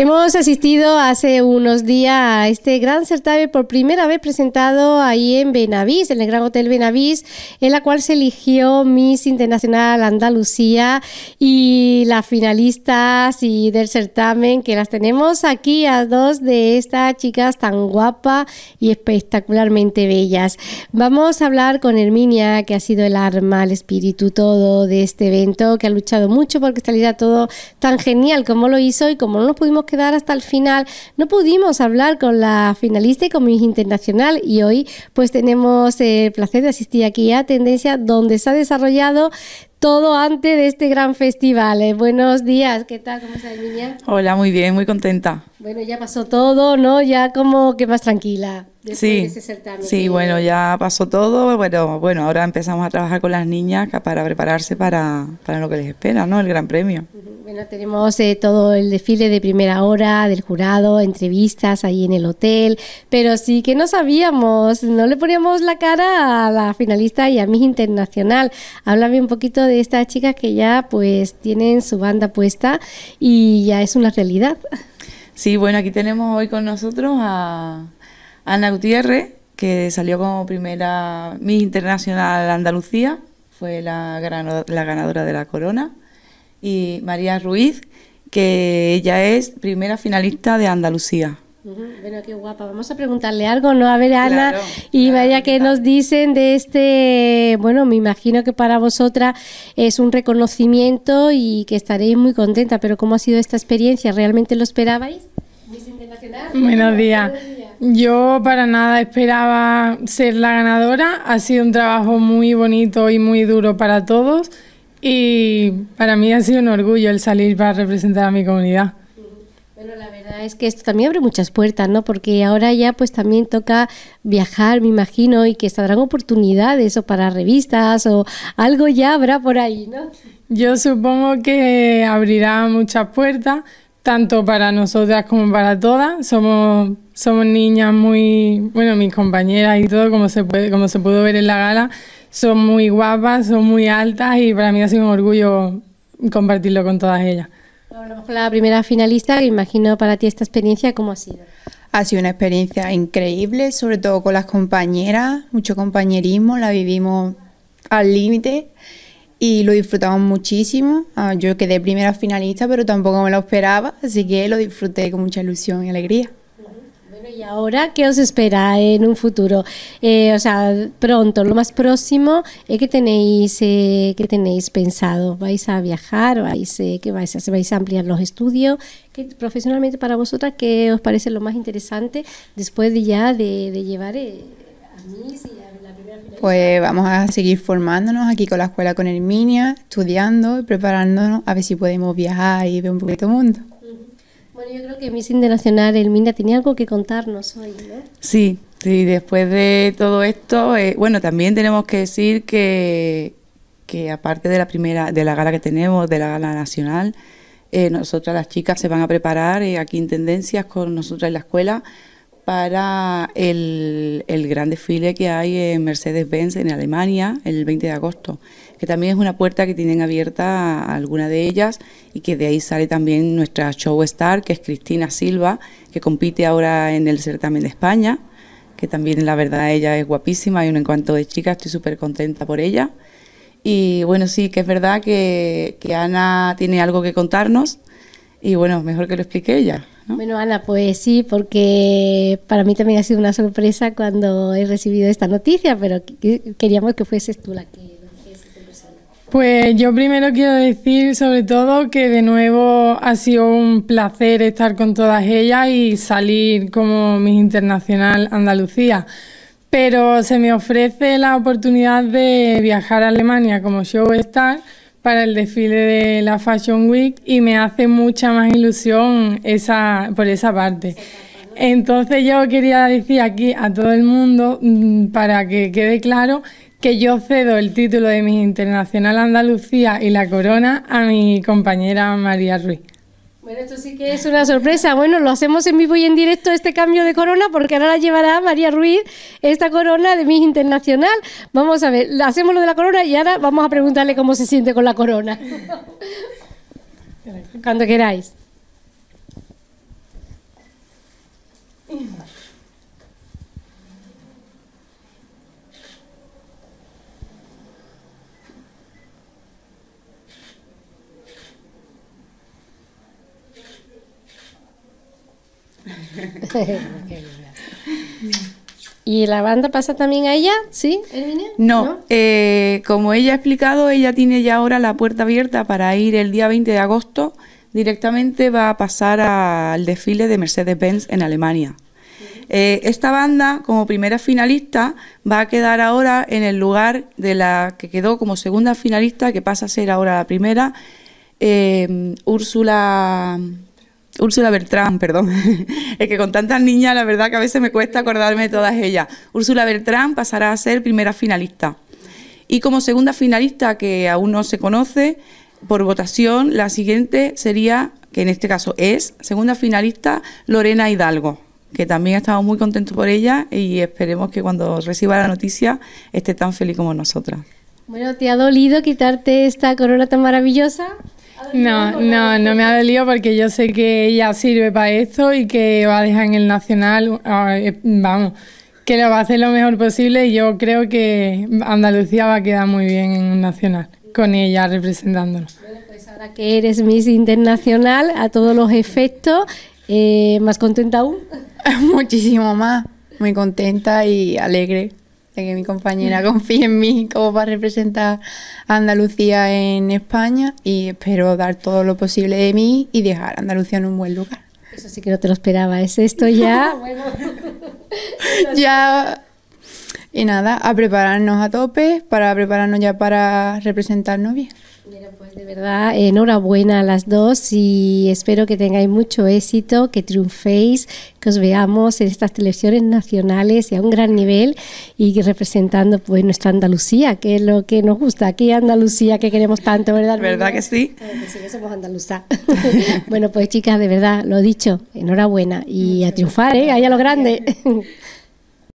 Hemos asistido hace unos días a este gran certamen por primera vez presentado ahí en Benavís, en el Gran Hotel Benavís, en la cual se eligió Miss Internacional Andalucía y las finalistas y del certamen que las tenemos aquí a dos de estas chicas tan guapa y espectacularmente bellas. Vamos a hablar con Herminia, que ha sido el arma, el espíritu, todo de este evento, que ha luchado mucho porque saliera todo tan genial como lo hizo y como no nos pudimos quedar hasta el final. No pudimos hablar con la finalista y con mi Internacional y hoy pues tenemos el placer de asistir aquí a Tendencia donde se ha desarrollado todo antes de este gran festival. Eh, buenos días, ¿qué tal? ¿Cómo estás, niña? Hola, muy bien, muy contenta. Bueno, ya pasó todo, ¿no? Ya como que más tranquila. sí, sí, bueno, ya pasó todo. Bueno, bueno, ahora empezamos a trabajar con las niñas para prepararse para, para lo que les espera, ¿no? El Gran Premio. Bueno, tenemos eh, todo el desfile de primera hora, del jurado, entrevistas ahí en el hotel, pero sí que no sabíamos, no le poníamos la cara a la finalista y a Miss Internacional. Háblame un poquito de estas chicas que ya pues tienen su banda puesta y ya es una realidad. Sí, bueno, aquí tenemos hoy con nosotros a Ana Gutiérrez, que salió como primera Miss Internacional Andalucía, fue la, la ganadora de la corona y María Ruiz, que ella es primera finalista de Andalucía. Bueno, qué guapa. Vamos a preguntarle algo, ¿no? A ver, Ana y María, que ¿qué nos dicen de este? Bueno, me imagino que para vosotras es un reconocimiento y que estaréis muy contenta, pero ¿cómo ha sido esta experiencia? ¿Realmente lo esperabais? Buenos días. Yo para nada esperaba ser la ganadora. Ha sido un trabajo muy bonito y muy duro para todos y para mí ha sido un orgullo el salir para representar a mi comunidad. Bueno, la verdad es que esto también abre muchas puertas, ¿no? Porque ahora ya pues también toca viajar, me imagino, y que saldrán oportunidades o para revistas o algo ya habrá por ahí, ¿no? Yo supongo que abrirá muchas puertas, tanto para nosotras como para todas. Somos, somos niñas muy, bueno, mis compañeras y todo, como se, puede, como se pudo ver en la gala, son muy guapas, son muy altas y para mí ha sido un orgullo compartirlo con todas ellas. La primera finalista, imagino para ti esta experiencia, ¿cómo ha sido? Ha sido una experiencia increíble, sobre todo con las compañeras, mucho compañerismo, la vivimos al límite y lo disfrutamos muchísimo. Ah, yo quedé primera finalista, pero tampoco me lo esperaba, así que lo disfruté con mucha ilusión y alegría. Bueno, y ahora, ¿qué os espera en un futuro? Eh, o sea, pronto, lo más próximo, es eh, ¿qué, tenéis, eh, tenéis pensado? ¿Vais a viajar? ¿Vais, eh, ¿Qué vais a ¿Vais a ampliar los estudios? ¿Qué, profesionalmente para vosotras, ¿qué os parece lo más interesante después de ya de, de llevar a mí pues vamos a seguir formándonos aquí con la escuela con Herminia, estudiando y preparándonos a ver si podemos viajar y ver un poquito el mundo. Bueno, yo creo que Miss Internacional Herminia tenía algo que contarnos hoy, Sí, sí, después de todo esto, eh, bueno, también tenemos que decir que, que aparte de la primera, de la gala que tenemos, de la gala nacional, eh, nosotras las chicas se van a preparar eh, aquí en Tendencias con nosotras en la escuela para el, gran desfile que hay en Mercedes-Benz en Alemania el 20 de agosto, que también es una puerta que tienen abierta alguna de ellas y que de ahí sale también nuestra show star, que es Cristina Silva, que compite ahora en el certamen de España, que también la verdad ella es guapísima, ...y un cuanto de chicas, estoy súper contenta por ella. Y bueno, sí, que es verdad que, que Ana tiene algo que contarnos y bueno, mejor que lo explique ella. Bueno, Ana, pues sí, porque para mí también ha sido una sorpresa cuando he recibido esta noticia, pero queríamos que fueses tú la que... Pues yo primero quiero decir sobre todo que de nuevo ha sido un placer estar con todas ellas y salir como Miss Internacional Andalucía. Pero se me ofrece la oportunidad de viajar a Alemania como showstar para el desfile de la Fashion Week y me hace mucha más ilusión esa, por esa parte. Entonces yo quería decir aquí a todo el mundo, mm, para que quede claro, que yo cedo el título de mi Internacional Andalucía y la corona a mi compañera María Ruiz. Bueno, esto sí que es una sorpresa. Bueno, lo hacemos en vivo y en directo este cambio de corona porque ahora la llevará María Ruiz, esta corona de Miss Internacional. Vamos a ver, hacemos lo de la corona y ahora vamos a preguntarle cómo se siente con la corona. Cuando queráis. ¿Y la banda pasa también a ella? ¿Sí, No, eh, como ella ha explicado, ella tiene ya ahora la puerta abierta para ir el día 20 de agosto. Directamente va a pasar al desfile de Mercedes-Benz en Alemania. Eh, esta banda, como primera finalista, va a quedar ahora en el lugar de la que quedó como segunda finalista, que pasa a ser ahora la primera, eh, Úrsula Úrsula Bertrán, perdón. es que con tantas niñas, la verdad que a veces me cuesta acordarme de todas ellas. Úrsula Bertrán pasará a ser primera finalista. Y como segunda finalista, que aún no se conoce, por votación, la siguiente sería, que en este caso es, segunda finalista, Lorena Hidalgo, que también estamos muy contentos por ella y esperemos que cuando reciba la noticia esté tan feliz como nosotras. Bueno, ¿te ha dolido quitarte esta corona tan maravillosa? No, no, no me ha dolido porque yo sé que ella sirve para esto y que va a dejar en el Nacional, ah, eh, vamos, que lo va a hacer lo mejor posible y yo creo que Andalucía va a quedar muy bien en un Nacional, con ella representándonos. pues ahora que eres Miss Internacional a todos los efectos, eh, ¿más contenta aún? Muchísimo más, muy contenta y alegre que mi compañera confíe en mí como para representar Andalucía en España y espero dar todo lo posible de mí y dejar a Andalucía en un buen lugar. Eso sí que no te lo esperaba, es esto ya. ya. Y nada, a prepararnos a tope para prepararnos ya para representarnos bien. Pues de verdad, enhorabuena a las dos y espero que tengáis mucho éxito, que triunféis, que os veamos en estas televisiones nacionales y a un gran nivel y representando pues nuestra Andalucía, que es lo que nos gusta aquí Andalucía que queremos tanto, ¿verdad? ¿Verdad que sí? sí, somos andaluza. bueno, pues chicas, de verdad, lo dicho, enhorabuena y a triunfar, ¿eh? Ahí a lo grande.